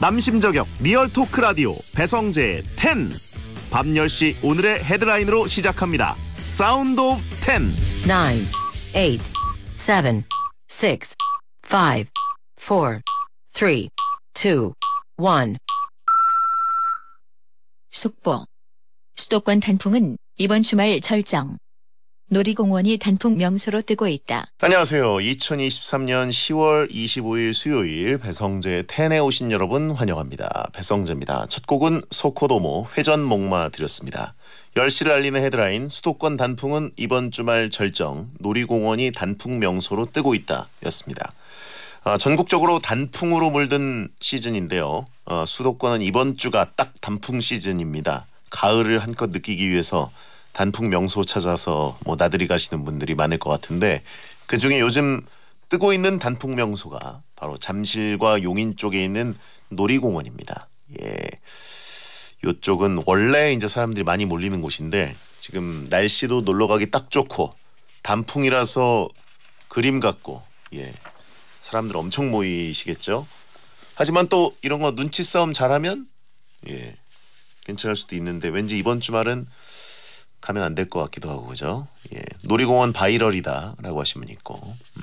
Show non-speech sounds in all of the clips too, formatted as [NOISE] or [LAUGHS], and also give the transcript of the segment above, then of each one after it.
남심저격 리얼토크 라디오 배성재 10. 밤 10시 오늘의 헤드라인으로 시작합니다. 사운드 오브 10. 9, 8, 7, 6, 5, 4, 3, 2, 1. 속보. 수도권 단풍은 이번 주말 절정. 놀이공원이 단풍 명소로 뜨고 있다. 안녕하세요. 2023년 10월 25일 수요일 배성재 텐에 오신 여러분 환영합니다. 배성재입니다. 첫 곡은 소코도모 회전 목마 드렸습니다. 10시를 알리는 헤드라인 수도권 단풍은 이번 주말 절정 놀이공원이 단풍 명소로 뜨고 있다 였습니다. 아, 전국적으로 단풍으로 물든 시즌인데요. 아, 수도권은 이번 주가 딱 단풍 시즌입니다. 가을을 한껏 느끼기 위해서 단풍 명소 찾아서 뭐 나들이 가시는 분들이 많을 것 같은데 그 중에 요즘 뜨고 있는 단풍 명소가 바로 잠실과 용인 쪽에 있는 놀이공원입니다. 예. 요쪽은 원래 이제 사람들이 많이 몰리는 곳인데 지금 날씨도 놀러 가기 딱 좋고 단풍이라서 그림 같고 예. 사람들 엄청 모이시겠죠. 하지만 또 이런 거 눈치 싸움 잘하면 예. 괜찮을 수도 있는데 왠지 이번 주말은 가면 안 될 것 같기도 하고 그죠? 예. 놀이공원 바이럴이다라고 하신 분 있고. 음.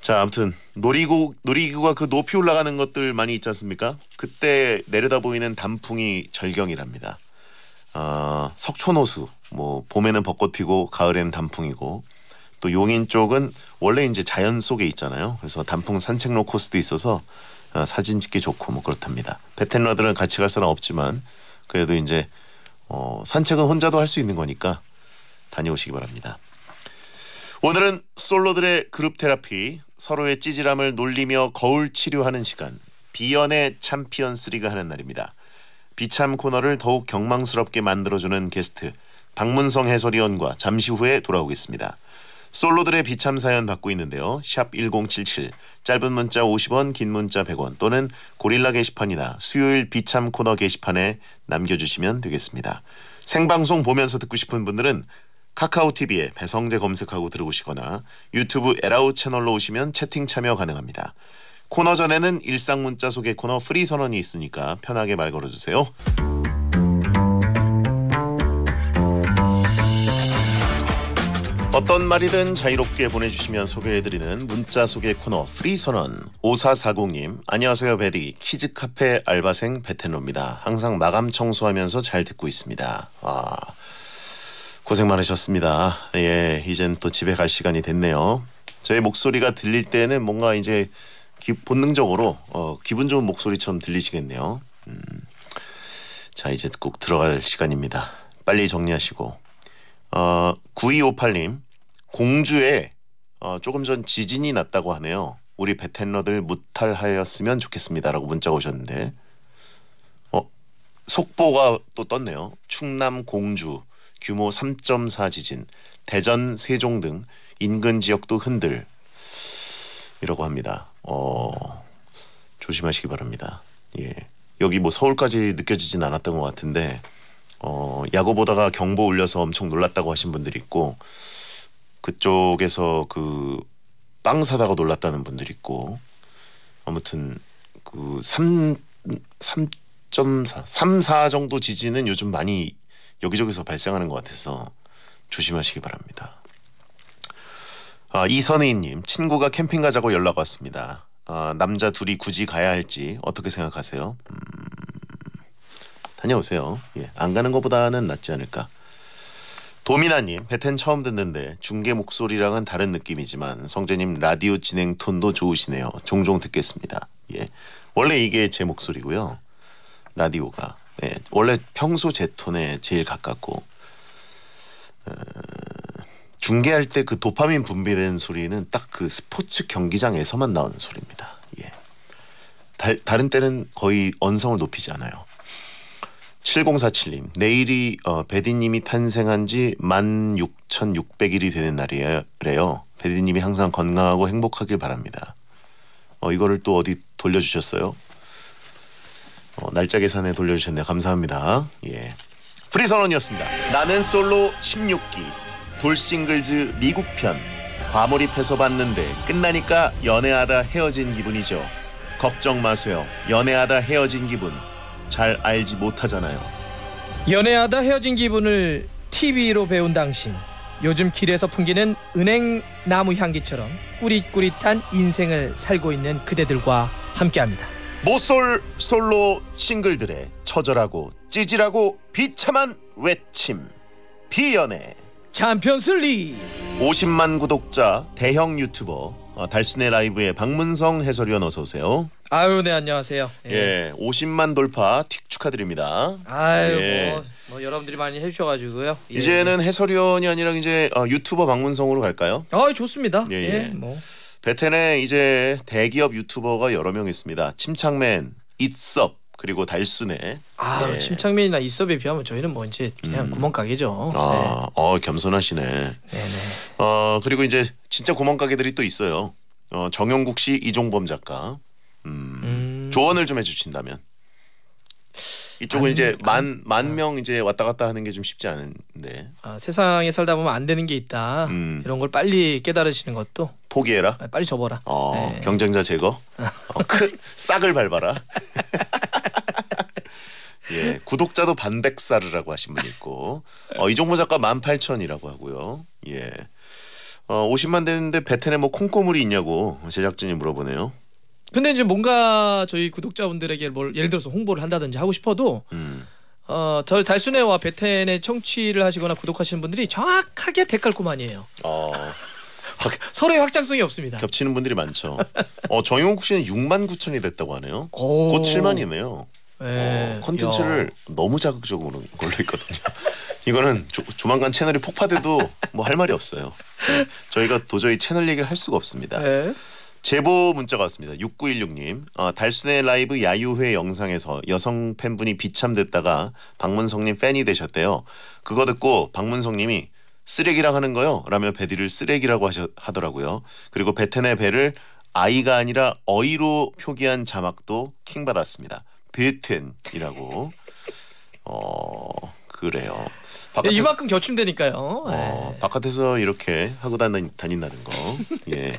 자, 아무튼 놀이구 놀이기구가 그 높이 올라가는 것들 많이 있지 않습니까? 그때 내려다 보이는 단풍이 절경이랍니다. 어, 석촌호수 뭐 봄에는 벚꽃 피고 가을에는 단풍이고 또 용인 쪽은 원래 이제 자연 속에 있잖아요. 그래서 단풍 산책로 코스도 있어서 어, 사진 찍기 좋고 뭐 그렇답니다. 베텐러들은 같이 갈 사람 없지만 그래도 이제 어, 산책은 혼자도 할 수 있는 거니까 다녀오시기 바랍니다. 오늘은 솔로들의 그룹 테라피 서로의 찌질함을 놀리며 거울 치료하는 시간 비연의 챔피언스리가 하는 날입니다. 비참 코너를 더욱 경망스럽게 만들어주는 게스트 박문성 해설위원과 잠시 후에 돌아오겠습니다. 솔로들의 비참 사연 받고 있는데요. 샵 1077 짧은 문자 50원 긴 문자 100원 또는 고릴라 게시판이나 수요일 비참 코너 게시판에 남겨주시면 되겠습니다. 생방송 보면서 듣고 싶은 분들은 카카오TV에 배성재 검색하고 들어오시거나 유튜브 에라우 채널로 오시면 채팅 참여 가능합니다. 코너 전에는 일상 문자 소개 코너 프리 선언이 있으니까 편하게 말 걸어주세요. 어떤 말이든 자유롭게 보내주시면 소개해드리는 문자 소개 코너 프리선언 5440님 안녕하세요 베디 키즈카페 알바생 베테노입니다. 항상 마감 청소하면서 잘 듣고 있습니다. 와 아, 고생 많으셨습니다. 예 이젠 또 집에 갈 시간이 됐네요. 저의 목소리가 들릴 때는 뭔가 이제 기, 본능적으로 어, 기분 좋은 목소리처럼 들리시겠네요. 음. 자 이제 꼭 들어갈 시간입니다. 빨리 정리하시고 어, 9258님 공주에 어, 조금 전 지진이 났다고 하네요. 우리 베텐러들 무탈하였으면 좋겠습니다라고 문자 오셨는데 어 속보가 또 떴네요. 충남 공주 규모 3.4 지진, 대전, 세종 등 인근 지역도 흔들 이라고 합니다. 어 조심하시기 바랍니다. 예. 여기 뭐 서울까지 느껴지진 않았던 것 같은데 어 야구 보다가 경보 울려서 엄청 놀랐다고 하신 분들이 있고 그쪽에서 그 빵 사다가 놀랐다는 분들 있고 아무튼 그3 3.4 3.4 정도 지진은 요즘 많이 여기저기서 발생하는 것 같아서 조심하시기 바랍니다. 아, 이선희님 친구가 캠핑 가자고 연락 왔습니다. 아, 남자 둘이 굳이 가야 할지 어떻게 생각하세요? 음, 다녀오세요. 예, 안 가는 것보다는 낫지 않을까 도미나님, 배텐 처음 듣는데 중계 목소리랑은 다른 느낌이지만 성재님 라디오 진행 톤도 좋으시네요. 종종 듣겠습니다. 예, 원래 이게 제 목소리고요. 라디오가 예, 원래 평소 제 톤에 제일 가깝고 어, 중계할 때 그 도파민 분비되는 소리는 딱 그 스포츠 경기장에서만 나오는 소리입니다. 예, 다, 다른 때는 거의 언성을 높이지 않아요. 7047님 내일이 어, 베디님이 탄생한 지 16,600일이 되는 날이래요. 베디님이 항상 건강하고 행복하길 바랍니다. 어, 이거를 또 어디 돌려주셨어요? 어, 날짜 계산에 돌려주셨네요. 감사합니다. 예. 프리선언이었습니다. 나는 솔로 16기 돌싱글즈 미국편 과몰입해서 봤는데 끝나니까 연애하다 헤어진 기분이죠. 걱정 마세요. 연애하다 헤어진 기분 잘 알지 못하잖아요. 연애하다 헤어진 기분을 TV로 배운 당신. 요즘 길에서 풍기는 은행 나무 향기처럼 꾸릿꾸릿한 인생을 살고 있는 그대들과 함께합니다. 모쏠 솔로 싱글들의 처절하고 찌질하고 비참한 외침 비연애 챔피언스 리 50만 구독자 대형 유튜버 어, 달순의 라이브의 박문성 해설위원 어서 오세요. 아유 네 안녕하세요. 예, 예 50만 돌파 틱 축하드립니다. 아유 예. 뭐, 뭐, 여러분들이 많이 해주셔가지고요. 예. 이제는 해설위원이 아니라 이제 어, 유튜버 박문성으로 갈까요? 아 좋습니다. 예, 예, 예, 뭐 베텐에 이제 대기업 유튜버가 여러 명 있습니다. 침착맨, 잇섭, 그리고 달순에 아 네. 예. 침착맨이나 이섭에 비하면 저희는 뭐 이제 그냥 음. 구멍가게죠. 아, 네. 어 겸손하시네. 네네. 어 그리고 이제 진짜 구멍가게들이 또 있어요. 어 정영국 씨, 이종범 작가. 음, 음. 조언을 좀 해주신다면 이쪽은 이제 그, 만만명 아. 이제 왔다 갔다 하는 게 좀 쉽지 않은데. 아 세상에 살다 보면 안 되는 게 있다. 음. 이런 걸 빨리 깨달으시는 것도 포기해라. 아, 빨리 접어라. 어 네. 경쟁자 제거. [LAUGHS] 어, 큰 싹을 밟아라. [LAUGHS] 예, 구독자도 반백살이라고 하신 분이 있고 어, 이종모 작가 만 팔천이라고 하고요. 예. 어, 50만 되는데 베텐에 뭐 콩고물이 있냐고 제작진이 물어보네요. 근데 이제 뭔가 저희 구독자분들에게 뭘 예를 들어서 홍보를 한다든지 하고 싶어도 음. 어, 달순애와 베텐에 청취를 하시거나 구독하시는 분들이 정확하게 댓글꼬만이에요. 어. [LAUGHS] 서로의 확장성이 없습니다. 겹치는 분들이 많죠. 어, 정용국 씨는 6만 9천이 됐다고 하네요. 오. 곧 7만이네요. 어, 예. 컨텐츠를 너무 자극적으로 걸려있거든요. [LAUGHS] 이거는 조, 조만간 채널이 폭파돼도 뭐 할 말이 없어요. 네. 저희가 도저히 채널 얘기를 할 수가 없습니다. 네. 제보 문자가 왔습니다. 6916님. 어, 아, 달순의 라이브 야유회 영상에서 여성 팬분이 비참됐다가 박문성님 팬이 되셨대요. 그거 듣고 박문성님이 쓰레기라 고 하는 거요? 라며 배디를 쓰레기라고 하셔, 하더라고요. 그리고 베텐의 배를 아이가 아니라 어이로 표기한 자막도 킹받았습니다. 베텐이라고 어 그래요. 바깥에서, 이만큼 겹침되니까요. 어, 네. 바깥에서 이렇게 하고 다닌, 다닌다는 거. 예.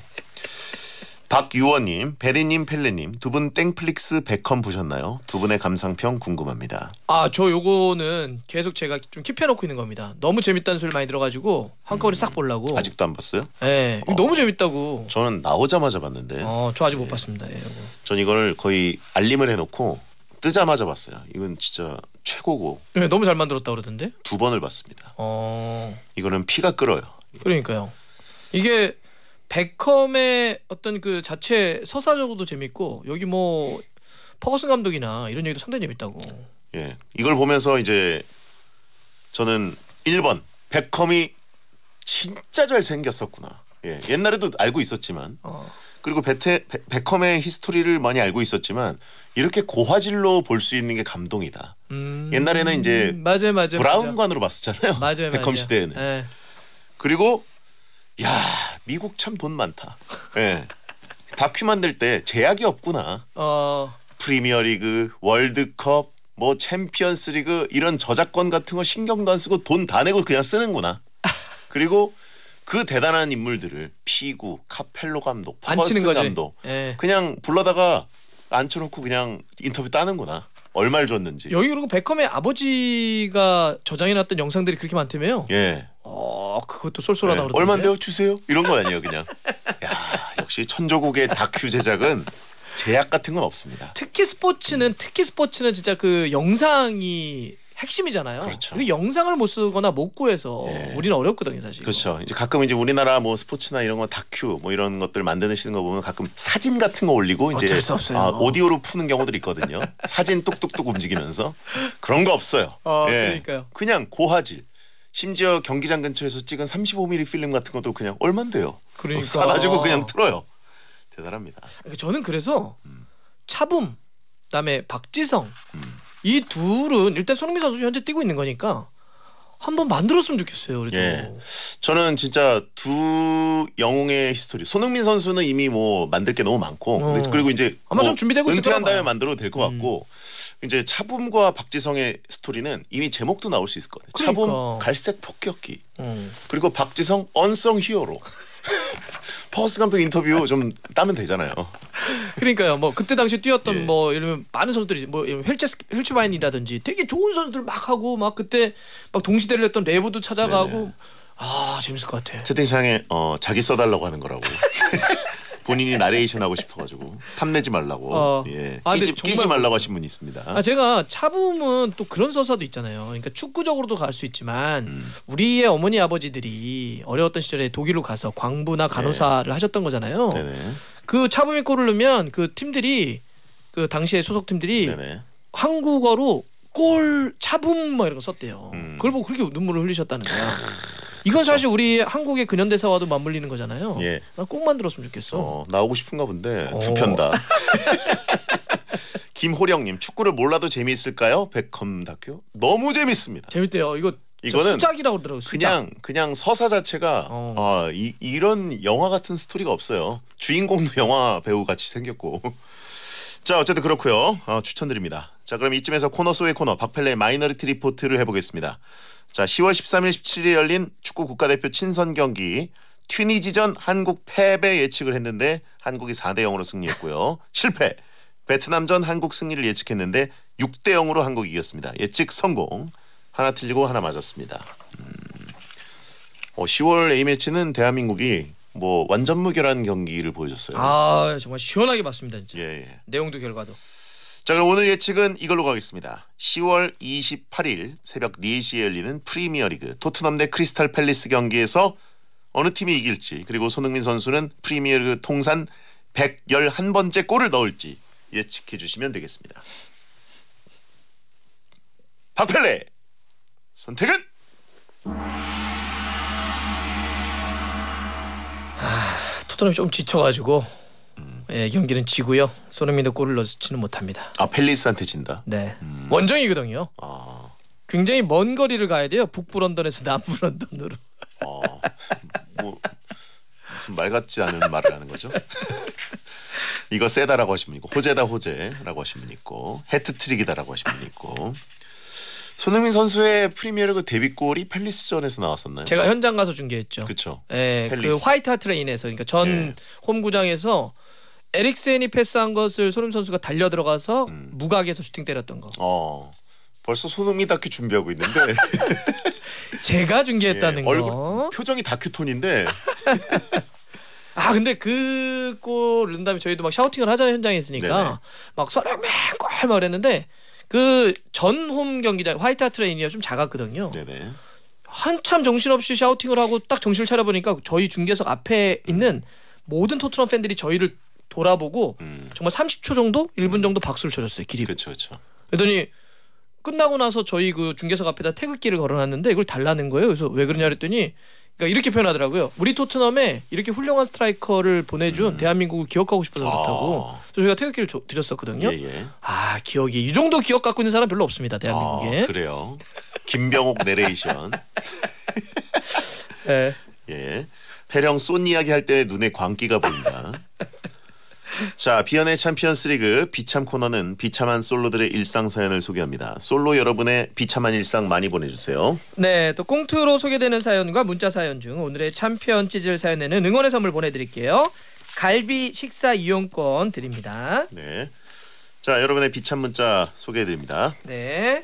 박유원님, 베리님, 펠레님 두 분 땡플릭스 백컴 보셨나요? 두 분의 감상평 궁금합니다. 아, 저 요거는 계속 제가 좀 킵해놓고 있는 겁니다. 너무 재밌다는 소리 많이 들어가지고 한꺼번에 음, 싹 보려고. 아직도 안 봤어요? 네, 어, 너무 재밌다고. 저는 나오자마자 봤는데. 어, 저 아직 예. 못 봤습니다. 예, 전이거 거의 알림을 해놓고 뜨자마자 봤어요. 이건 진짜 최고고. 네, 너무 잘 만들었다 그러던데. 두 번을 봤습니다. 어. 이거는 피가 끓어요. 그러니까요. 이게 베컴의 어떤 그 자체 서사적으로도 재밌고 여기 뭐 퍼거슨 감독이나 이런 얘기도 상당히 재밌다고. 예. 이걸 보면서 이제 저는 1번 베컴이 진짜 잘 생겼었구나. 예. 옛날에도 알고 있었지만 어. 그리고 베테, 베, 베컴의 히스토리를 많이 알고 있었지만 이렇게 고화질로 볼 수 있는 게 감동이다. 음... 옛날에는 이제 맞아요, 맞아요, 브라운관으로 봤었잖아요. 맞아요, 베컴 시대에는. 네. 그리고 야 미국 참 돈 많다. 네. 다큐 만들 때 제약이 없구나. 어... 프리미어리그, 월드컵, 뭐 챔피언스리그 이런 저작권 같은 거 신경도 안 쓰고 돈 다 내고 그냥 쓰는구나. 그리고 그 대단한 인물들을 피구, 카펠로 감독, 퍼거스 감독 예. 그냥 불러다가 앉혀놓고 그냥 인터뷰 따는구나. 얼마를 줬는지. 여기로 베컴의 아버지가 저장해놨던 영상들이 그렇게 많다며요. 예. 어 그것도 쏠쏠하다 예. 얼마데요 주세요. 이런 거 아니에요 그냥. [LAUGHS] 야 역시 천조국의 다큐 제작은 제약 같은 건 없습니다. 특히 스포츠는 특히 스포츠는 진짜 그 영상이 핵심이잖아요. 그렇죠. 영상을 못 쓰거나 못 구해서 예. 우리는 어렵거든요, 사실. 그렇죠. 이제 가끔 이제 우리나라 뭐 스포츠나 이런 거 다큐 뭐 이런 것들 만드시는 거 보면 가끔 사진 같은 거 올리고 이제 아, 오디오로 푸는 경우들 있거든요. [LAUGHS] 사진 뚝뚝뚝 움직이면서 그런 거 없어요. 어, 예. 그러니까요. 그냥 고화질. 심지어 경기장 근처에서 찍은 35mm 필름 같은 것도 그냥 얼만데요. 그러니까 사가지고 [LAUGHS] 그냥 틀어요. 대단합니다. 그러니까 저는 그래서 음. 차붐, 그다음에 박지성. 음. 이 둘은 일단 손흥민 선수 현재 뛰고 있는 거니까 한번 만들었으면 좋겠어요. 그래도. 예. 저는 진짜 두 영웅의 히스토리. 손흥민 선수는 이미 뭐 만들 게 너무 많고 어. 그리고 이제 아마 뭐좀 준비되고 은퇴한 다음에 만들어도 될 것 같고 음. 이제 차붐과 박지성의 스토리는 이미 제목도 나올 수 있을 것 같아요. 그러니까. 차붐 갈색 폭격기 음. 그리고 박지성 언성 히어로. 퍼워스 감독 인터뷰 좀 따면 되잖아요. 어. 그러니까요. 뭐 그때 당시 뛰었던 예. 뭐이를면 많은 선수들이 뭐 이런 헬체 헬체바인이라든지 되게 좋은 선수들 막 하고 막 그때 막 동시대를 했던 레브도 찾아가고 네네. 아 재밌을 것 같아. 채팅창에 어 자기 써달라고 하는 거라고. [LAUGHS] 본인이 나레이션 하고 싶어가지고 탐내지 말라고 어. 예. 아, 끼지, 끼지 말라고 하신 분이 있습니다. 아 제가 차붐은 또 그런 서사도 있잖아요. 그러니까 축구적으로도 갈 수 있지만 음. 우리의 어머니 아버지들이 어려웠던 시절에 독일로 가서 광부나 네. 간호사를 네. 하셨던 거잖아요. 네네. 그 차붐이 골을 넣으면 그 팀들이 그 당시에 소속 팀들이 한국어로 골 차붐 막 이런 거 썼대요. 음. 그걸 보고 그렇게 눈물을 흘리셨다는 거야. 이건 그쵸. 사실 우리 한국의 근현대사와도 맞물리는 거잖아요. 예. 아, 꼭 만들었으면 좋겠어. 어, 나오고 싶은가 본데 어. 두편 다. [LAUGHS] 김호령님 축구를 몰라도 재미있을까요? 백컴 다큐 너무 재밌습니다. 재밌대요. 이거 이거는 수작이라고 그러더라고요. 수작. 그냥 그냥 서사 자체가 어. 아, 이, 이런 영화 같은 스토리가 없어요. 주인공도 영화 배우 같이 생겼고. [LAUGHS] 자 어쨌든 그렇고요. 아, 추천드립니다. 자 그럼 이쯤에서 코너 소의 코너 박펠레 마이너리티 리포트를 해보겠습니다. 자, 10월 13일 17일 열린 축구 국가대표 친선 경기 튀니지전 한국 패배 예측을 했는데 한국이 4대 0으로 승리했고요. 실패. 베트남전 한국 승리를 예측했는데 6대 0으로 한국이 이겼습니다. 예측 성공. 하나 틀리고 하나 맞았습니다. 음. 어, 10월 A매치는 대한민국이 뭐 완전 무결한 경기를 보여줬어요. 아 정말 시원하게 봤습니다 진짜. 예, 예. 내용도 결과도. 자 그럼 오늘 예측은 이걸로 가겠습니다. 10월 28일 새벽 4시에 열리는 프리미어리그 토트넘 대 크리스탈 팰리스 경기에서 어느 팀이 이길지 그리고 손흥민 선수는 프리미어리그 통산 111번째 골을 넣을지 예측해 주시면 되겠습니다. 박펠레 선택은 아, 토트넘이 좀 지쳐가지고 예, 경기는 지고요. 손흥민도 골을 넣지는 못합니다. 아 펠리스한테 진다. 네. 음. 원정이거든요. 아. 굉장히 먼 거리를 가야 돼요. 북부 런던에서 남부 런던으로. 아, 뭐 무슨 말 같지 않은 말을 하는 거죠? [LAUGHS] 이거 세다라고 하신 분 있고 호재다 호재라고 하신 분 있고 해트트릭이다라고 하신 분 있고 손흥민 선수의 프리미어리그 데뷔골이 펠리스전에서 나왔었나요? 제가 현장 가서 중계했죠. 그렇죠. 예, 그 화이트 하트레인에서 그러니까 전 예. 홈구장에서 에릭센이 패스한 것을 손흥민 선수가 달려 들어가서 음. 무각에서 슈팅 때렸던 거. 어. 벌써 손흥민 다큐 준비하고 있는데. [LAUGHS] 제가 중계했다는 예, 거. 얼굴 표정이 다큐톤인데. [LAUGHS] 아 근데 그 골을 넣는다면 저희도 막 샤우팅을 하잖아요 현장에 있으니까 네네. 막 소랑 맨꼴 말했는데 그 전 홈 경기장 화이트하트 레인이어좀 작았거든요. 네네. 한참 정신없이 샤우팅을 하고 딱 정신을 차려보니까 저희 중계석 앞에 있는 음. 모든 토트넘 팬들이 저희를 돌아보고 음. 정말 30초 정도, 1분 음. 정도 박수를 쳐줬어요. 길립 그렇죠, 그렇죠. 그랬더니 끝나고 나서 저희 그 중계석 앞에다 태극기를 걸어놨는데 이걸 달라는 거예요. 그래서 왜 그러냐 그랬더니 그러니까 이렇게 표현하더라고요. 우리 토트넘에 이렇게 훌륭한 스트라이커를 보내준 음. 대한민국을 기억하고 싶어서 그렇다고. 아. 저희가 태극기를 드렸었거든요. 예, 예. 아 기억이 이 정도 기억 갖고 있는 사람 별로 없습니다 대한민국에. 아, 그래요. 김병옥 내레이션. [LAUGHS] 네. 예. 배령 쏜 이야기 할 때 눈에 광기가 보인다. 자, 비연의 챔피언스 리그 비참 코너는 비참한 솔로들의 일상 사연을 소개합니다. 솔로 여러분의 비참한 일상 많이 보내주세요. 네, 또 꽁트로 소개되는 사연과 문자 사연 중 오늘의 챔피언 찌질 사연에는 응원의 선물 보내드릴게요. 갈비 식사 이용권 드립니다. 네. 자, 여러분의 비참 문자 소개해드립니다. 네.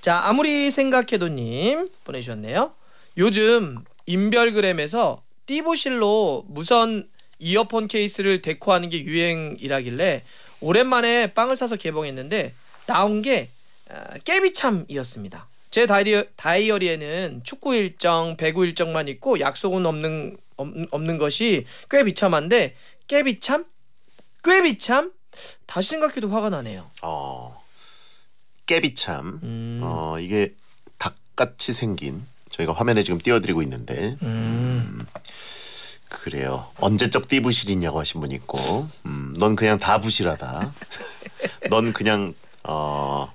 자, 아무리 생각해도님 보내주셨네요. 요즘 인별그램에서 띠부실로 무선 이어폰 케이스를 데코하는 게 유행이라길래 오랜만에 빵을 사서 개봉했는데 나온 게 아, 깨비참이었습니다. 제 다이어, 리에는 축구 일정, 배구 일정만 있고 약속은 없는 없는 것이 꽤 비참한데 깨비참, 꽤 비참 다시 생각해도 화가 나네요. 어, 깨비참. 음. 어 이게 닭같이 생긴 저희가 화면에 지금 띄워드리고 있는데. 음. 음. 그래요. 언제적 띠부실이냐고 하신 분 있고, 음, 넌 그냥 다 부실하다. 넌 그냥 어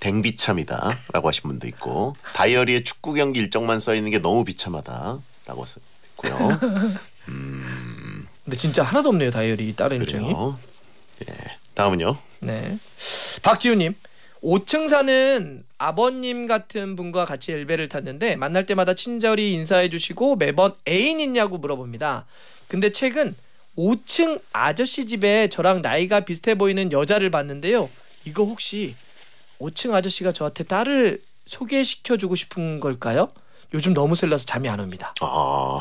댕비참이다라고 하신 분도 있고, 다이어리에 축구 경기 일정만 써 있는 게 너무 비참하다라고 써 있고요. 음, 근데 진짜 하나도 없네요 다이어리 따른 일정이. 예, 다음은요. 네, 박지우님. 5층사는 아버님 같은 분과 같이 엘베를 탔는데 만날 때마다 친절히 인사해 주시고 매번 애인 있냐고 물어봅니다. 근데 최근 5층 아저씨 집에 저랑 나이가 비슷해 보이는 여자를 봤는데요. 이거 혹시 5층 아저씨가 저한테 딸을 소개시켜 주고 싶은 걸까요? 요즘 너무 설레서 잠이 안 옵니다. 아.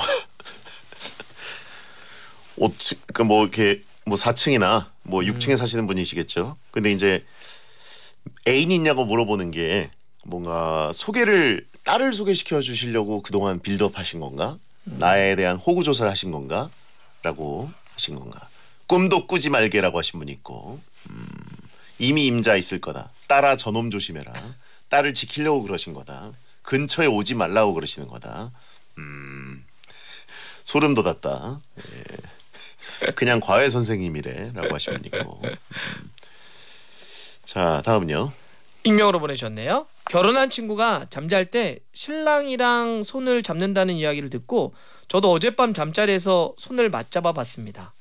5층 그뭐 그러니까 이렇게 뭐 4층이나 뭐 6층에 음. 사시는 분이시겠죠. 근데 이제 애인 있냐고 물어보는 게 뭔가 소개를 딸을 소개시켜 주시려고 그동안 빌드업 하신 건가? 음. 나에 대한 호구 조사를 하신 건가? 라고 하신 건가? 꿈도 꾸지 말게라고 하신 분이 있고 음, 이미 임자 있을 거다. 따라 저놈 조심해라. 딸을 지키려고 그러신 거다. 근처에 오지 말라고 그러시는 거다. 음, 소름 돋았다. 예. 그냥 과외 선생님이래라고 하신 분이 있고 음. 자 다음은요. 익명으로 보내셨네요. 결혼한 친구가 잠잘 때 신랑이랑 손을 잡는다는 이야기를 듣고 저도 어젯밤 잠자리에서 손을 맞잡아 봤습니다.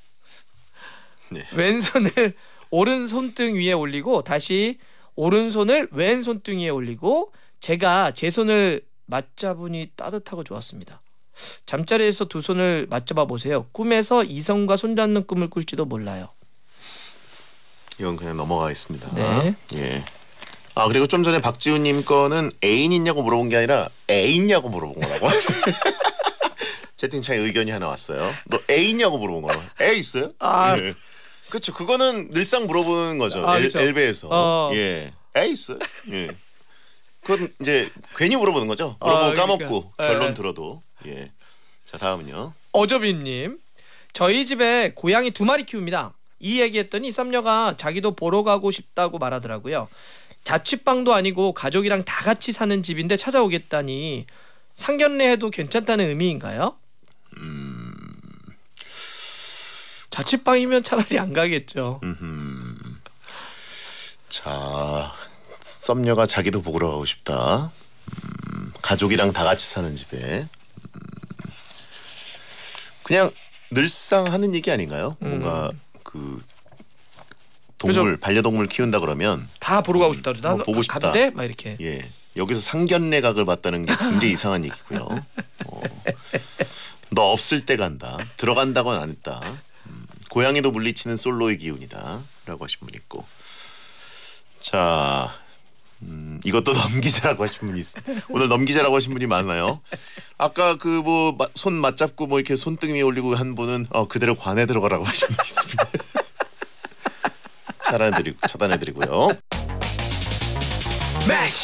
네. 왼손을 오른 손등 위에 올리고 다시 오른손을 왼 손등 위에 올리고 제가 제 손을 맞잡으니 따뜻하고 좋았습니다. 잠자리에서 두 손을 맞잡아 보세요. 꿈에서 이성과 손잡는 꿈을 꿀지도 몰라요. 이건 그냥 넘어가겠습니다. 네. 예. 아 그리고 좀 전에 박지훈님 거는 애인 있냐고 물어본 게 아니라 애 있냐고 물어본 거라고. [LAUGHS] 채팅창에 의견이 하나 왔어요. 너 애 있냐고 물어본 거애 있어요? 아. 예. 그렇죠. 그거는 늘상 물어보는 거죠. 아, 그렇죠. 엘베에서. 어. 예. 애 있어요? 예. 그건 이제 괜히 물어보는 거죠. 아, 물어보고 아, 그러니까. 까먹고 결론 에. 예. 들어도. 예. 자 다음은요. 어저빈님 저희 집에 고양이 두 마리 키웁니다. 이 얘기했더니 썸녀가 자기도 보러 가고 싶다고 말하더라고요. 자취방도 아니고 가족이랑 다 같이 사는 집인데 찾아오겠다니 상견례해도 괜찮다는 의미인가요? 음... 자취방이면 차라리 안 가겠죠. 음흠. 자, 썸녀가 자기도 보러 가고 싶다. 음, 가족이랑 다 같이 사는 집에 음. 그냥 늘상 하는 얘기 아닌가요? 뭔가 음. 그 동물 그죠? 반려동물 키운다 그러면 다 보러 가고 싶다 그러 뭐 보고 싶다. 가도 막 이렇게. 예. 여기서 상견례각을 봤다는 게 굉장히 [LAUGHS] 이상한 얘기고요. 어. 너 없을 때 간다. 들어간다고는 안 했다. 음, 고양이도 물리치는 솔로의 기운이다라고 하신 분 있고. 자, 음, 이것도 [LAUGHS] 넘기자라고 하신 분이 있어요. 오늘 넘기자라고 하신 분이 많아요. 아까 그 뭐 손 맞잡고 뭐 이렇게 손등 위에 올리고 한 분은 어, 그대로 관에 들어가라고 [LAUGHS] 하신 분이 있습니다. [LAUGHS] 차단해드리고 차단해드리고요. 매쉬.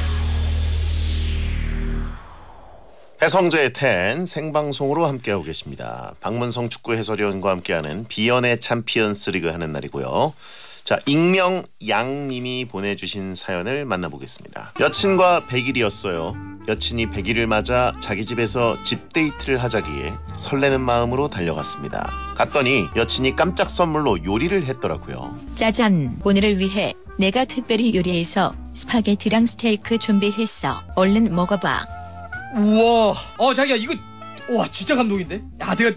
해성재의 텐 생방송으로 함께하고 계십니다. 박문성 축구 해설위원과 함께하는 비연의 챔피언스 리그 하는 날이고요. 자, 익명 양님이 보내주신 사연을 만나보겠습니다. 여친과 100일이었어요. 여친이 100일을 맞아 자기 집에서 집 데이트를 하자기에 설레는 마음으로 달려갔습니다. 갔더니 여친이 깜짝 선물로 요리를 했더라고요. 짜잔, 오늘을 위해 내가 특별히 요리해서 스파게티랑 스테이크 준비했어. 얼른 먹어봐. 우와. 어 자기야 이거 와 진짜 감동인데. 야 내가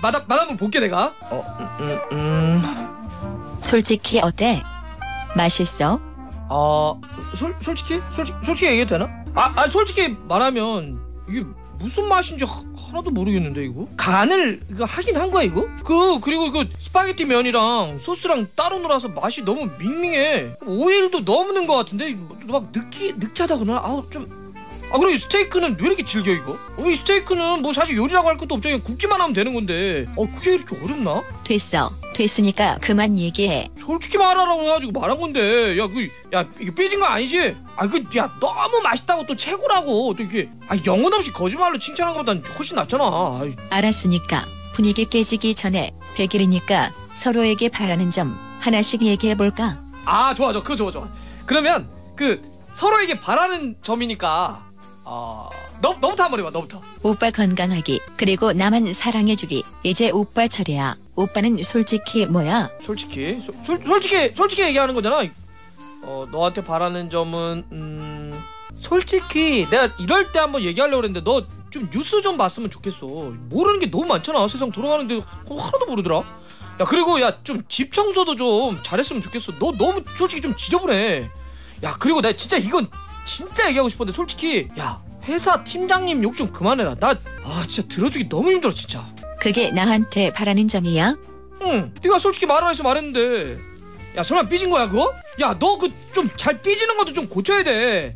마담 마담을 볼게 내가. 어 음, 음, 음. 솔직히 어때? 맛있어? 아, 솔, 솔직히? 솔직, 솔직히 얘기해도 되나? 아, 아, 솔직히 말하면 이게 무슨 맛인지 하, 나도 모르겠는데 이거? 간을 이거 하긴 한 거야 이거? 그 그리고 그 스파게티 면이랑 소스랑 따로 놀아서 맛이 너무 밍밍해 오일도 너무 넣은 것 같은데 뭐, 막 느끼, 느끼하다거나 아우 좀 아그럼고 스테이크는 왜 이렇게 질겨 이거? 어, 이 스테이크는 뭐 사실 요리라고 할 것도 없잖아요 굽기만 하면 되는 건데. 어 그게 이렇게 어렵나? 됐어. 됐으니까 그만 얘기해. 솔직히 말하라고 해가지고 말한 건데. 야그야 그, 이게 삐진 거 아니지? 아그야 너무 맛있다고 또 최고라고 또 이게 아 영혼 없이 거짓말로 칭찬한 것보단 훨씬 낫잖아. 아이. 알았으니까 분위기 깨지기 전에 100일이니까 서로에게 바라는 점 하나씩 얘기해 볼까? 아 좋아 좋아 그거 좋아 좋아. 그러면 그 서로에게 바라는 점이니까 어, 너, 너부터 한번 해봐 너부터 오빠 건강하기 그리고 나만 사랑해주기 이제 오빠 차례야 오빠는 솔직히 뭐야 솔직히 소, 솔, 솔직히 솔직히 얘기하는 거잖아 어 너한테 바라는 점은 음 솔직히 내가 이럴 때 한번 얘기하려고 그는데너 좀 뉴스 좀 봤으면 좋겠어 모르는 게 너무 많잖아 세상 돌아가는데 하나도 모르더라 야 그리고 야 좀 집 청소도 좀 잘했으면 좋겠어 너 너무 솔직히 좀 지저분해 야 그리고 나 진짜 이건 진짜 얘기하고 싶었는데 솔직히 야 회사 팀장님 욕 좀 그만해라 나 아 진짜 들어주기 너무 힘들어 진짜 그게 나한테 바라는 점이야? 응 네가 솔직히 말을 해서 말했는데 야 설마 삐진 거야 그거? 야 너 그 좀 잘 삐지는 것도 좀 고쳐야 돼야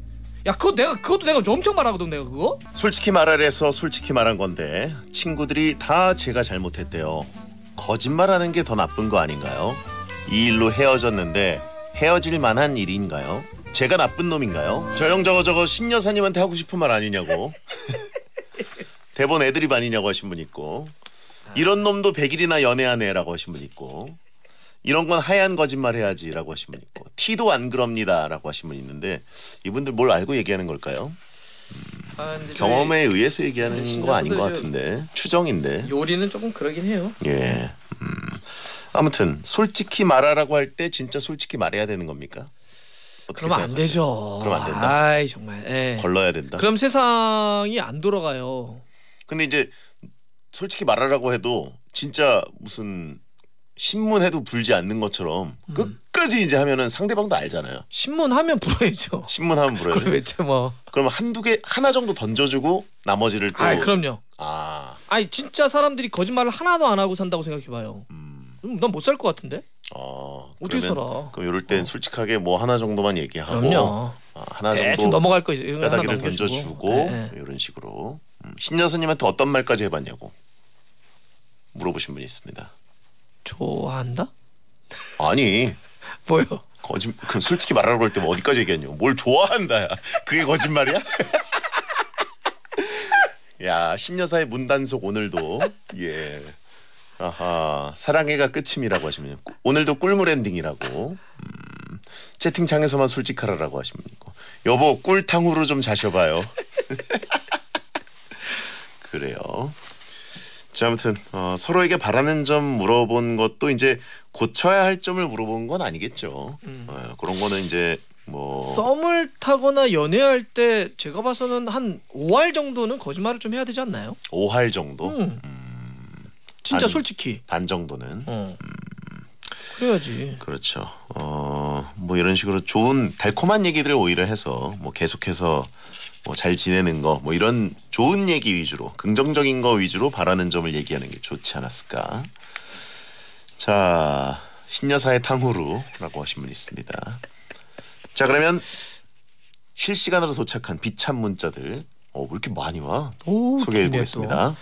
그거 내가 그것도 내가 엄청 말하거든 내가 그거 솔직히 말하래서 솔직히 말한 건데 친구들이 다 제가 잘못했대요. 거짓말하는 게 더 나쁜 거 아닌가요? 이 일로 헤어졌는데 헤어질 만한 일인가요? 제가 나쁜 놈인가요? 저 형 저거 저거 신 여사님한테 하고 싶은 말 아니냐고 [LAUGHS] 대본 애드립 아니냐고 하신 분 있고 이런 놈도 100일이나 연애하네라고 하신 분 있고 이런 건 하얀 거짓말 해야지라고 하신 분 있고 티도 안 그럽니다라고 하신 분 있는데 이분들 뭘 알고 얘기하는 걸까요? 음, 아, 근데 경험에 의해서 얘기하는 거 음, 아닌 것 같은데 추정인데 요리는 조금 그러긴 해요. 예. 음. 아무튼 솔직히 말하라고 할 때 진짜 솔직히 말해야 되는 겁니까? 그러면 생각하세요? 안 되죠. 그럼 안 된다. 아이 정말. 예. 걸러야 된다. 그럼 세상이 안 돌아가요. 근데 이제 솔직히 말하라고 해도 진짜 무슨 신문해도 불지 않는 것처럼 음. 끝까지 이제 하면은 상대방도 알잖아요. 신문하면 불어야죠. 신문하면 불어요. 그럼 왜지 뭐. 그럼 한두 개 하나 정도 던져주고 나머지를 또아 그럼요. 아, 아니 진짜 사람들이 거짓말을 하나도 안 하고 산다고 생각해봐요. 음. 음, 난못 살 것 같은데. 어, 어떻게 살아? 그럼 이럴 땐 어. 솔직하게 뭐 하나 정도만 얘기하고 그럼요. 아, 하나 대충 넘어갈 거이런 하나 던져주고 예, 네, 이런 네. 식으로 음, 신 여사님한테 어떤 말까지 해봤냐고 물어보신 분이 있습니다. 좋아한다? 아니 [LAUGHS] 뭐요? 거짓 그 솔직히 말하라고 할때뭐 어디까지 얘기했냐뭘 좋아한다야 그게 거짓말이야? [LAUGHS] 야 신여사의 문단속 오늘도 예 아하, 사랑해가 끝임이라고 하시면 오늘도 꿀물 엔딩이라고 음, 채팅창에서만 솔직하라라고 하시면 여보 꿀탕후루 좀 자셔봐요. [LAUGHS] 그래요. 자 아무튼 어, 서로에게 바라는 점 물어본 것도 이제 고쳐야 할 점을 물어본 건 아니겠죠. 음. 어, 그런 거는 이제 뭐 썸을 타거나 연애할 때 제가 봐서는 한 5할 정도는 거짓말을 좀 해야 되지 않나요? 5할 정도. 음. 음. 진짜 반, 솔직히 반 정도는 어. 음, 그래야지. 그렇죠. 어, 뭐 이런 식으로 좋은 달콤한 얘기들을 오히려 해서 뭐 계속해서 뭐 잘 지내는 거뭐 이런 좋은 얘기 위주로 긍정적인 거 위주로 바라는 점을 얘기하는 게 좋지 않았을까. 자 신여사의 탕후루라고 하신 분 있습니다. 자 그러면 실시간으로 도착한 비참 문자들 어, 왜 이렇게 많이 와? 소개해 보겠습니다.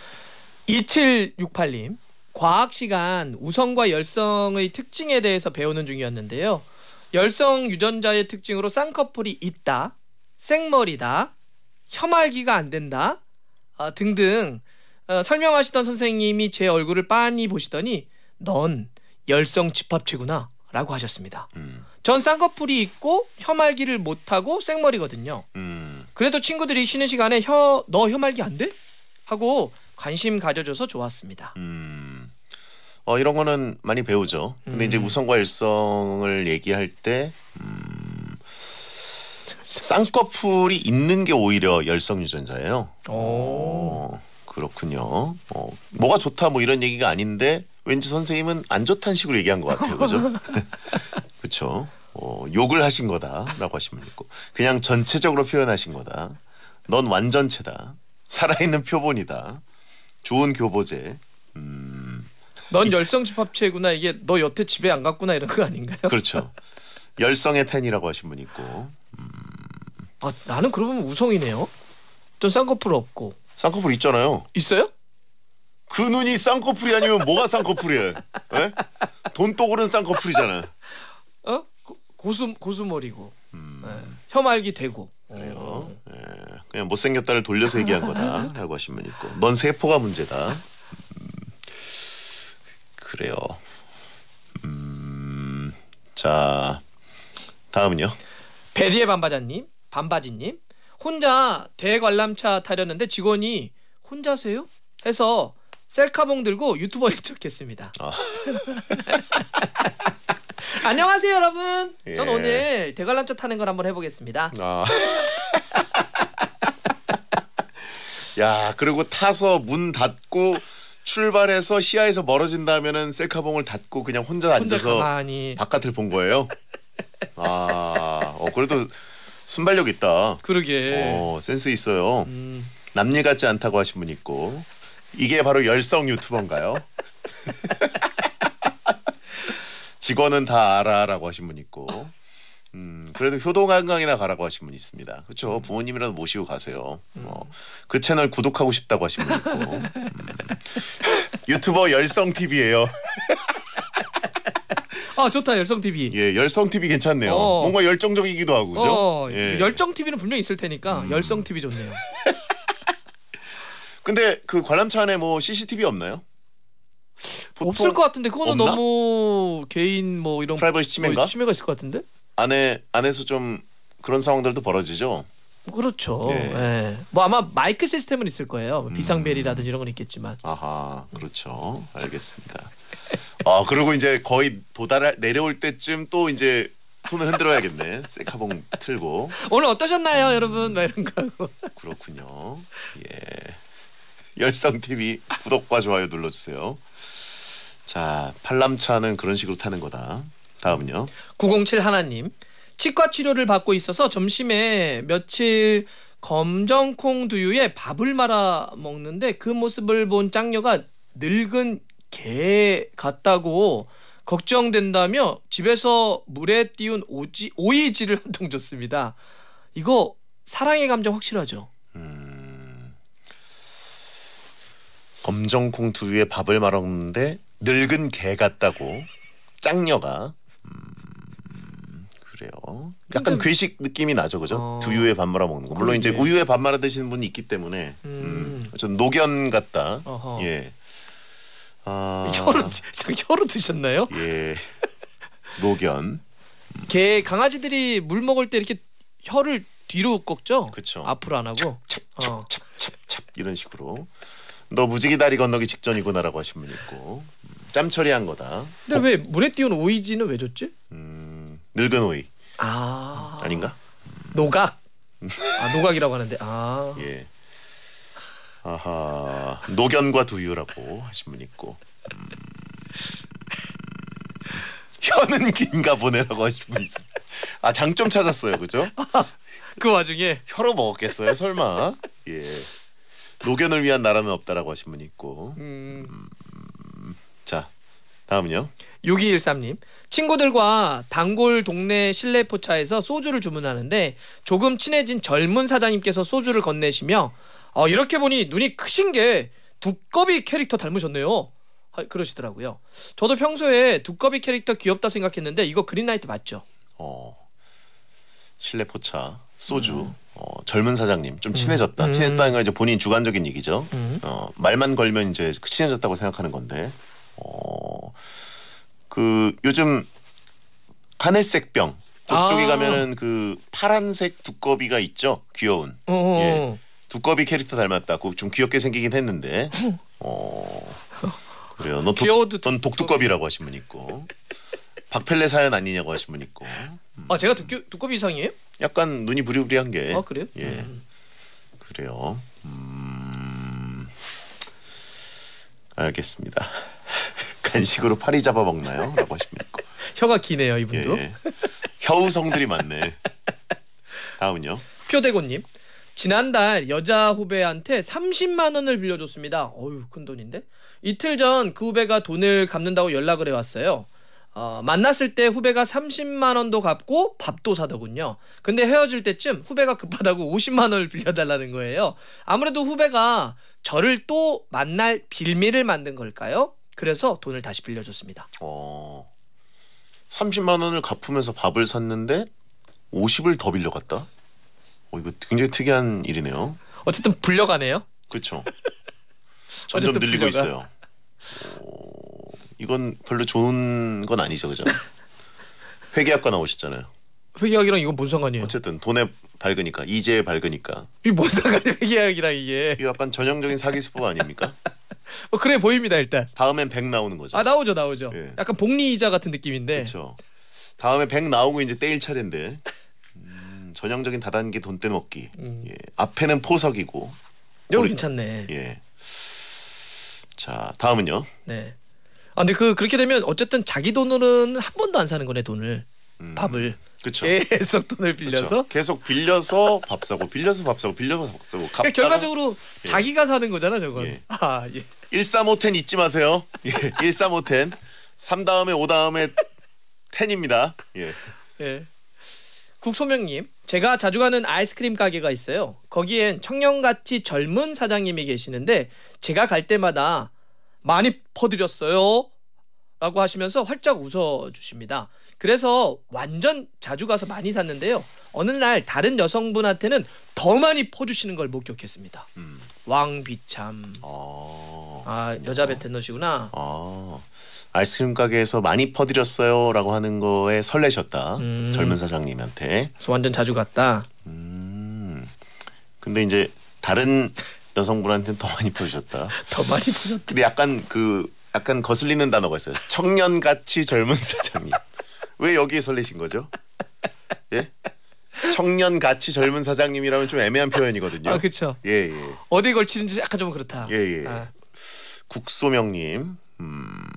2768님 과학 시간 우성과 열성의 특징에 대해서 배우는 중이었는데요. 열성 유전자의 특징으로 쌍꺼풀이 있다, 생머리다, 혀말기가 안 된다 어, 등등 어, 설명하시던 선생님이 제 얼굴을 빤히 보시더니 넌 열성 집합체구나 라고 하셨습니다. 음. 전 쌍꺼풀이 있고 혀말기를 못하고 생머리거든요. 음. 그래도 친구들이 쉬는 시간에 혀너 혀말기 안 돼? 하고 관심 가져줘서 좋았습니다. 음. 어, 이런 거는 많이 배우죠. 근데 음. 이제 우선과 일성을 얘기할 때 음, 쌍꺼풀이 있는 게 오히려 열성 유전자예요. 오. 어, 그렇군요. 어, 뭐가 좋다 뭐 이런 얘기가 아닌데 왠지 선생님은 안 좋다는 식으로 얘기한 것 같아요. 그죠? [LAUGHS] [LAUGHS] 그렇죠. 어, 욕을 하신 거다라고 하시면 있고 그냥 전체적으로 표현하신 거다. 넌 완전체다. 살아있는 표본이다. 좋은 교보제. 음. 넌 열성 집합체구나 이게 너 여태 집에 안 갔구나 이런 거 아닌가요? 그렇죠. 열성의 팬이라고 하신 분 있고. 음. 아 나는 그러면 우성이네요. 전 쌍꺼풀 없고. 쌍꺼풀 있잖아요. 있어요? 그 눈이 쌍꺼풀이 아니면 뭐가 쌍꺼풀이야? 예? 돈독으로 쌍꺼풀이잖아. 어? 고수 고수머리고 음. 네. 혀말기 되고. 그래요. 어. 그냥 못생겼다를 돌려서 얘기한 거다라고 하신 분 있고 넌 세포가 문제다. 음, 그래요. 음, 자 다음은요. 베디의 반바자님, 반바지님 혼자 대관람차 타려는데 직원이 혼자세요? 해서 셀카봉 들고 유튜버인 척했습니다. 아. [LAUGHS] 안녕하세요 여러분. 예. 전 오늘 대관람차 타는 걸 한번 해보겠습니다. 아. [LAUGHS] 야 그리고 타서 문 닫고 출발해서 시야에서 멀어진다면은 셀카봉을 닫고 그냥 혼자 앉아서 가만히. 바깥을 본 거예요. 아, 어, 그래도 순발력 있다. 그러게. 어, 센스 있어요. 음. 남일 같지 않다고 하신 분 있고 이게 바로 열성 유튜버인가요? [LAUGHS] 직원은 다 알아라고 하신 분 있고. 음, 그래도 효동한강이나 가라고 하신 분 있습니다. 그렇죠. 음. 부모님이라도 모시고 가세요. 음. 어, 그 채널 구독하고 싶다고 하신 분 있고. 음. [LAUGHS] 유튜버 열성 TV예요. [LAUGHS] 아 좋다 열성 TV. 예, 열성 TV 괜찮네요. 어. 뭔가 열정적이기도 하고 그죠? 어, 예. 열정 TV는 분명 있을 테니까 음. 열성 TV 좋네요. [LAUGHS] 근데 그 관람차 안에 뭐 CCTV 없나요? 없을 것 같은데 그거는 없나? 너무 개인 뭐 이런 프라이버시 침해가뭐 침해가 있을 것 같은데? 안에 안에서 좀 그런 상황들도 벌어지죠. 그렇죠. 예. 예. 뭐 아마 마이크 시스템은 있을 거예요. 뭐 음. 비상벨이라든지 이런 건 있겠지만. 아하, 그렇죠. 알겠습니다. 아 그리고 이제 거의 도달 내려올 때쯤 또 이제 손을 흔들어야겠네. [LAUGHS] 셀카봉 틀고. 오늘 어떠셨나요, 여러분? 이런 거고 그렇군요. 예. 열성 TV 구독과 좋아요 눌러주세요. 자, 팔람차는 그런 식으로 타는 거다. 다음은요. 907 하나님. 치과 치료를 받고 있어서 점심에 며칠 검정콩 두유에 밥을 말아 먹는데 그 모습을 본 짱녀가 늙은 개 같다고 걱정된다며 집에서 물에 띄운 오지, 오이지를 한 통 줬습니다. 이거 사랑의 감정 확실하죠? 음... 검정콩 두유에 밥을 말아먹는데 늙은 개 같다고 짱녀가 그래요. 약간 근데... 괴식 느낌이 나죠, 그죠? 어... 두유에 밥 말아 먹는 거. 물론 그게 이제 우유에 밥 말아 드시는 분이 있기 때문에 음. 음. 좀 노견 같다. 어허. 예. 아... 혀로 [LAUGHS] 혀로 드셨나요? 예. 노견. 개 강아지들이 물 먹을 때 이렇게 혀를 뒤로 꺾죠? 그렇죠. 앞으로 안 하고 찹찹찹찹찹 어. 이런 식으로. 너 무지개 다리 건너기 직전이구나라고 하신 분 있고 음. 짬 처리한 거다. 근데 복... 왜 물에 띄운 오이지는 왜 줬지? 음, 늙은 오이. 아 아닌가? 노각. 아 노각이라고 하는데 아 예. 아하 노견과 두유라고 하신 분 있고 음. 혀는 긴가 보네라고 하신 분있습아 장점 찾았어요, 그죠? 그 와중에 혀로 먹었겠어요, 설마? 예. 노견을 위한 나라는 없다라고 하신 분 있고. 음. 음. 자 다음은요. 6213님. 친구들과 단골 동네 실내 포차에서 소주를 주문하는데 조금 친해진 젊은 사장님께서 소주를 건네시며 어, 이렇게 보니 눈이 크신 게 두꺼비 캐릭터 닮으셨네요. 하, 그러시더라고요. 저도 평소에 두꺼비 캐릭터 귀엽다 생각했는데 이거 그린라이트 맞죠? 어. 실내 포차 소주 음. 어, 젊은 사장님 좀 음. 친해졌다 음. 친해졌다는 건 이제 본인 주관적인 얘기죠. 음. 어, 말만 걸면 이제 친해졌다고 생각하는 건데 어, 그 요즘 하늘색 병 그쪽에 아. 가면은 그 파란색 두꺼비가 있죠. 귀여운. 어, 어, 어. 예. 두꺼비 캐릭터 닮았다. 그좀 귀엽게 생기긴 했는데. 어. 그래요. 넌, 귀여워도 독, 넌 독두꺼비라고 하신 분 있고. 박펠레 사연 아니냐고 하신 분 있고. 음. 아 제가 두꺼, 두꺼비 이상이에요? 약간 눈이 부리부리한 게. 아 그래요? 예. 음. 그래요. 음. 알겠습니다. 간식으로 파리 잡아먹나요? 라고 하십니다. [LAUGHS] 혀가 기네요 이분도. 예, 혀우성들이 예. 많네. 다음은요. 표대고님. 지난달 여자 후배한테 30만 원을 빌려줬습니다. 어휴 큰 돈인데. 이틀 전 그 후배가 돈을 갚는다고 연락을 해왔어요. 어, 만났을 때 후배가 30만 원도 갚고 밥도 사더군요. 근데 헤어질 때쯤 후배가 급하다고 50만 원을 빌려달라는 거예요. 아무래도 후배가 저를 또 만날 빌미를 만든 걸까요? 그래서 돈을 다시 빌려줬습니다. 어. 30만 원을 갚으면서 밥을 샀는데 50을 더 빌려갔다. 어 이거 굉장히 특이한 일이네요. 어쨌든 불려가네요. 그렇죠. [LAUGHS] 점점 늘리고 불려가. 있어요. 어, 이건 별로 좋은 건 아니죠, 그죠? [LAUGHS] 회계학과 나오셨잖아요. 회계학이랑 이건 뭔 상관이에요? 어쨌든 돈에 밝으니까 이제 밝으니까 이뭔상관이 [LAUGHS] 회계학이랑 이게. 이 약간 전형적인 사기 수법 아닙니까? [LAUGHS] 뭐 그래 보입니다 일단. 다음엔 1 나오는 거죠. 아 나오죠 나오죠. 예. 약간 복리이자 같은 느낌인데. 그렇죠. 다음에 1 나오고 이제 떼일 차례인데 음, 전형적인 다단계 돈 떼먹기. 음. 예. 앞에는 포석이고. 여기 괜찮네. 예. 자 다음은요. 네. 아 근데 그 그렇게 되면 어쨌든 자기 돈으로는 한 번도 안 사는 거네 돈을 음. 밥을. 그쵸. 계속 돈을 빌려서 그쵸. 계속 빌려서 밥 사고 빌려서 밥 사고 빌려서 밥 사고 갚다가, 그러니까 결과적으로 예. 자기가 사는 거잖아 저건. 예. 아 예. 135텐 잊지 마세요. 예. 135텐 3 다음에 5 다음에 텐입니다. 예. 예. 국소명님, 제가 자주 가는 아이스크림 가게가 있어요. 거기엔 청년같이 젊은 사장님이 계시는데 제가 갈 때마다 많이 퍼드렸어요. 라고 하시면서 활짝 웃어 주십니다. 그래서 완전 자주 가서 많이 샀는데요. 어느 날 다른 여성분한테는 더 많이 퍼주시는 걸 목격했습니다. 음. 왕비참. 아, 아 여자 베테너시구나. 아, 아이스크림 가게에서 많이 퍼드렸어요라고 하는 거에 설레셨다. 음. 젊은 사장님한테. 그래서 완전 자주 갔다. 음. 근데 이제 다른 여성분한테는 더 많이 퍼주셨다. [LAUGHS] 더 많이 퍼주셨다. 근데 약간 그 약간 거슬리는 단어가 있어요. 청년같이 젊은 사장님. 왜 여기에 설레신 거죠? 예? 청년 같이 젊은 사장님이라면 좀 애매한 표현이거든요. 아 그렇죠. 예, 예. 어디 걸치는지 약간 좀 그렇다. 예, 예. 예. 아. 국소명님. 음...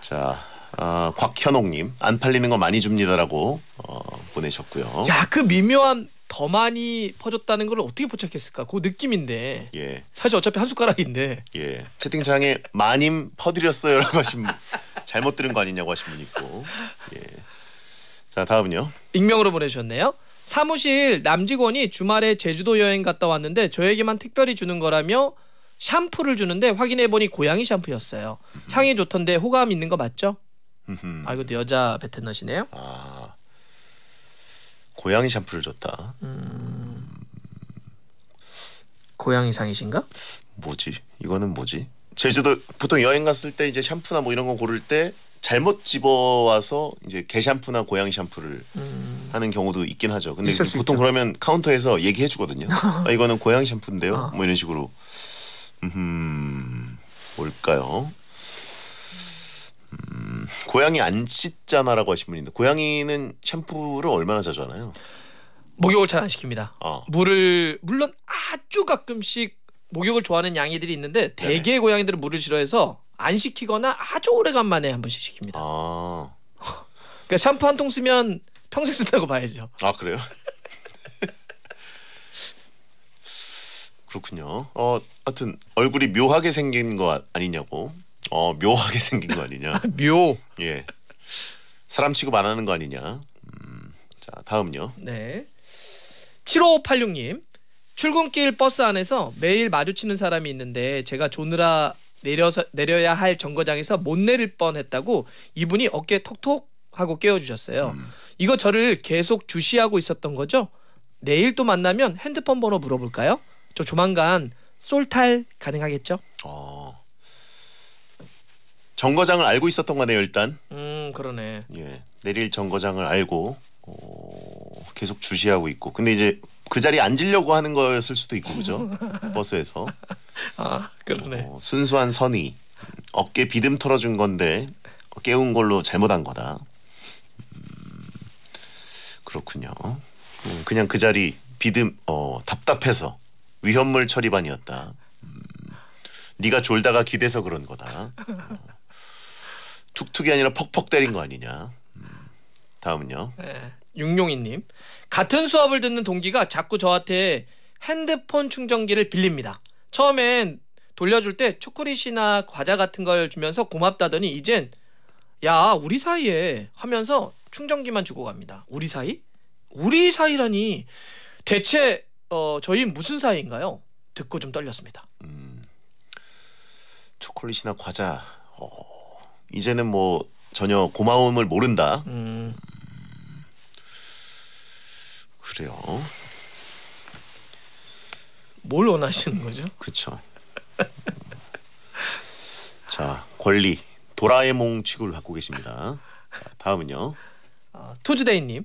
자, 어, 곽현옥님 안 팔리는 거 많이 줍니다라고 어, 보내셨고요. 야그 미묘한 더 많이 퍼졌다는 걸 어떻게 포착했을까? 그 느낌인데. 예. 사실 어차피 한 숟가락인데. 예. 채팅창에 마님 퍼드렸어요라고 하신 분, 잘못 들은 거 아니냐고 하신 분 있고. 예. 자 다음은요. 익명으로 보내셨네요 사무실 남직원이 주말에 제주도 여행 갔다 왔는데 저에게만 특별히 주는 거라며 샴푸를 주는데 확인해 보니 고양이 샴푸였어요. 향이 좋던데 호감 있는 거 맞죠? 아 이것도 여자 베테너시네요. 아. 고양이 샴푸를 줬다. 음... 고양이 상이신가? 뭐지? 이거는 뭐지? 제주도 보통 여행 갔을 때 이제 샴푸나 뭐 이런 거 고를 때 잘못 집어와서 이제 개 샴푸나 고양이 샴푸를 음... 하는 경우도 있긴 하죠. 근데 보통 있죠. 그러면 카운터에서 얘기해 주거든요. [LAUGHS] 아, 이거는 고양이 샴푸인데요. 아. 뭐 이런 식으로. 음, 뭘까요? 고양이 안 씻잖아라고 하신 분인데 고양이는 샴푸를 얼마나 자주 하나요? 목욕을 잘 안 시킵니다. 어. 물을 물론 아주 가끔씩 목욕을 좋아하는 양이들이 있는데 대개 네. 고양이들은 물을 싫어해서 안 시키거나 아주 오래간만에 한 번씩 시킵니다. 아. 그러니까 샴푸 한 통 쓰면 평생 쓴다고 봐야죠. 아 그래요? [LAUGHS] 그렇군요. 어, 하여튼 얼굴이 묘하게 생긴 거 아니냐고 어 묘하게 [LAUGHS] 생긴 거 아니냐. [LAUGHS] 묘. 예. 사람 취급 안 하는 거 아니냐. 음, 자 다음요. 네. 7586님 출근길 버스 안에서 매일 마주치는 사람이 있는데 제가 조느라 내려서 내려야 할 정거장에서 못 내릴 뻔했다고 이분이 어깨 톡톡 하고 깨워주셨어요. 음. 이거 저를 계속 주시하고 있었던 거죠. 내일 또 만나면 핸드폰 번호 물어볼까요? 저 조만간 솔탈 가능하겠죠? 어. 정거장을 알고 있었던 거네요 일단. 음 그러네. 예 내릴 정거장을 알고 어, 계속 주시하고 있고 근데 이제 그 자리에 앉으려고 하는 거였을 수도 있고 그죠 [LAUGHS] 버스에서. 아 그러네. 어, 순수한 선의 어깨 비듬 털어준 건데 어, 깨운 걸로 잘못한 거다. 음, 그렇군요. 음, 그냥 그 자리 비듬 어, 답답해서 위험물 처리반이었다. 음, 네가 졸다가 기대서 그런 거다. 어. 툭툭이 아니라 퍽퍽 때린 거 아니냐. 음. 다음은요. 네. 예, 육용이님 같은 수업을 듣는 동기가 자꾸 저한테 핸드폰 충전기를 빌립니다. 처음엔 돌려줄 때 초콜릿이나 과자 같은 걸 주면서 고맙다더니 이젠 야 우리 사이에 하면서 충전기만 주고 갑니다. 우리 사이? 우리 사이라니 대체 어, 저희 무슨 사이인가요? 듣고 좀 떨렸습니다. 음, 초콜릿이나 과자 어, 이제는 뭐 전혀 고마움을 모른다. 음. 그래요. 뭘 원하시는 거죠? 그쵸. 자 권리 도라에몽 취급을 받고 계십니다. 다음은요. 아, 투즈데이님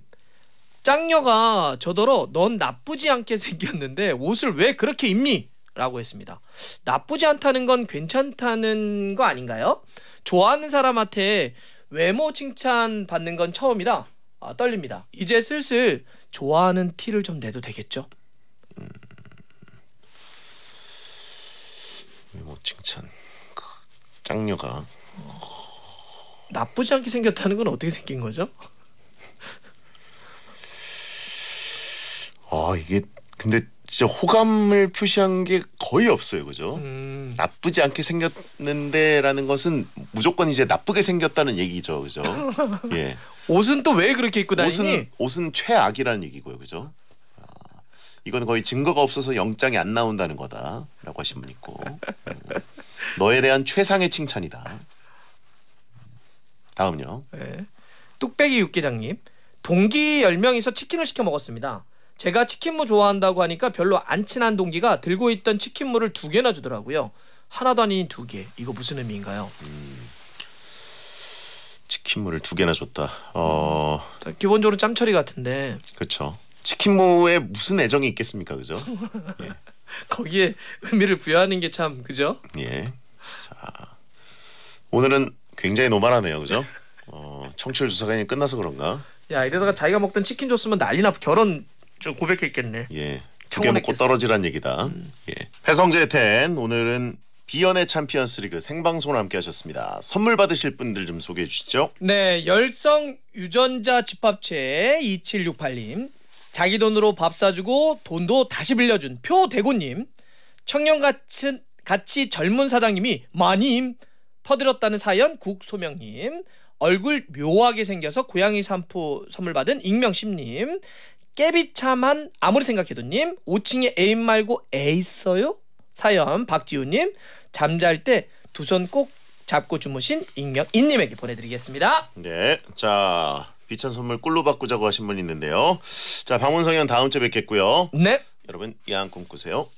짱녀가 저더러 넌 나쁘지 않게 생겼는데 옷을 왜 그렇게 입니? 라고 했습니다. 나쁘지 않다는 건 괜찮다는 거 아닌가요? 좋아하는 사람한테 외모 칭찬 받는 건 처음이라 아, 떨립니다. 이제 슬슬 좋아하는 티를 좀 내도 되겠죠? 음... 외모 칭찬. 그 짱녀가 나쁘지 않게 생겼다는 건 어떻게 생긴 거죠? 아 이게 근데 진짜 호감을 표시한 게 거의 없어요, 그죠? 음. 나쁘지 않게 생겼는데라는 것은 무조건 이제 나쁘게 생겼다는 얘기죠, 그죠? [LAUGHS] 예. 옷은 또 왜 그렇게 입고 다니니? 옷은 옷은 최악이라는 얘기고요, 그죠? 아, 이건 거의 증거가 없어서 영장이 안 나온다는 거다라고 하신 분 있고 예. 너에 대한 최상의 칭찬이다. 다음요. 네. 뚝배기 육개장님 동기 열명이서 치킨을 시켜 먹었습니다. 제가 치킨무 좋아한다고 하니까 별로 안 친한 동기가 들고 있던 치킨무를 두 개나 주더라고요. 하나도 아닌 두 개. 이거 무슨 의미인가요? 음, 치킨무를 두 개나 줬다. 어. 기본적으로 짬처리 같은데. 그렇죠. 치킨무에 무슨 애정이 있겠습니까, 그죠? [LAUGHS] 예. 거기에 의미를 부여하는 게 참 그죠? 예. 자, 오늘은 굉장히 노말하네요, 그죠? [LAUGHS] 어, 청취율 조사가 이제 끝나서 그런가? 야 이러다가 자기가 먹던 치킨 줬으면 난리 나 결혼 좀 고백했겠네. 예. 두개 먹고 뭐 떨어지란 얘기다. 음. 예. 해성재 텐 오늘은 비연의 챔피언스리그 생방송을 함께하셨습니다. 선물 받으실 분들 좀 소개해 주시죠. 네, 열성 유전자 집합체 2768님, 자기 돈으로 밥 사주고 돈도 다시 빌려준 표대구님 청년 같은 같이 젊은 사장님이 마님 퍼들었다는 사연 국소명님, 얼굴 묘하게 생겨서 고양이 삼포 선물 받은 익명심님, 깨비참한 아무리 생각해도 님 5층에 애인 말고 애 있어요? 사연 박지우님 잠잘 때 두 손 꼭 잡고 주무신 익명인님에게 보내드리겠습니다. 네, 자 비찬 선물 꿀로 바꾸자고 하신 분 있는데요. 자방문성형 다음 주에 뵙겠고요. 네, 여러분 이안 꿈꾸세요.